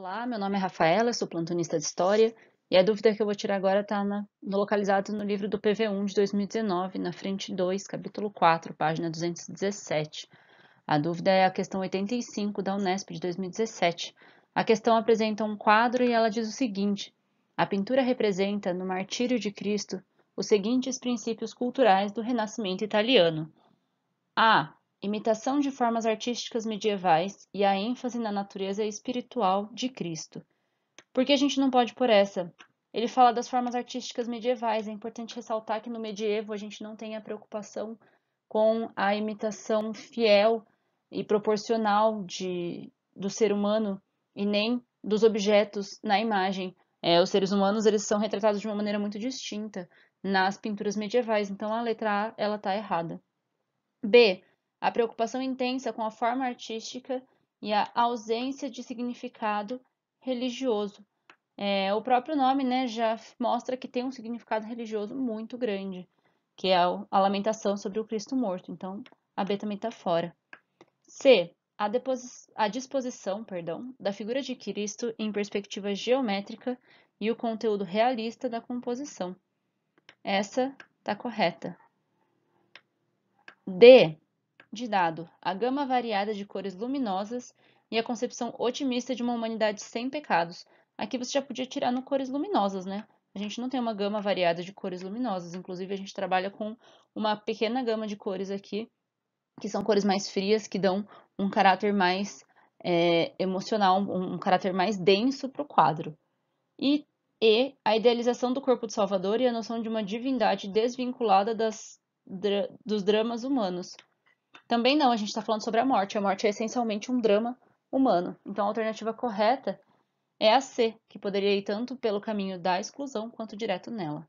Olá, meu nome é Rafaela, sou plantonista de História, e a dúvida que eu vou tirar agora está localizada no livro do PV1 de 2019, na frente 2, capítulo 4, página 217. A dúvida é a questão 85 da Unesp de 2017. A questão apresenta um quadro e ela diz o seguinte: A pintura representa, no martírio de Cristo, os seguintes princípios culturais do Renascimento italiano. A imitação de formas artísticas medievais e a ênfase na natureza espiritual de Cristo. Porque a gente não pode por essa. Ele fala das formas artísticas medievais. É importante ressaltar que no medievo a gente não tem a preocupação com a imitação fiel e proporcional de, do ser humano e nem dos objetos na imagem. É, os seres humanos eles são retratados de uma maneira muito distinta nas pinturas medievais, então a letra A ela está errada. B. A preocupação intensa com a forma artística e a ausência de significado religioso. É, o próprio nome né, já mostra que tem um significado religioso muito grande, que é a lamentação sobre o Cristo morto. Então, a B também está fora. C. A, a disposição perdão, da figura de Cristo em perspectiva geométrica e o conteúdo realista da composição. Essa está correta. D de dado a gama variada de cores luminosas e a concepção otimista de uma humanidade sem pecados. Aqui você já podia tirar no cores luminosas, né? A gente não tem uma gama variada de cores luminosas, inclusive a gente trabalha com uma pequena gama de cores aqui, que são cores mais frias, que dão um caráter mais é, emocional, um, um caráter mais denso para o quadro. E, e a idealização do corpo de Salvador e a noção de uma divindade desvinculada das, dos dramas humanos. Também não, a gente está falando sobre a morte. A morte é essencialmente um drama humano. Então a alternativa correta é a C, que poderia ir tanto pelo caminho da exclusão quanto direto nela.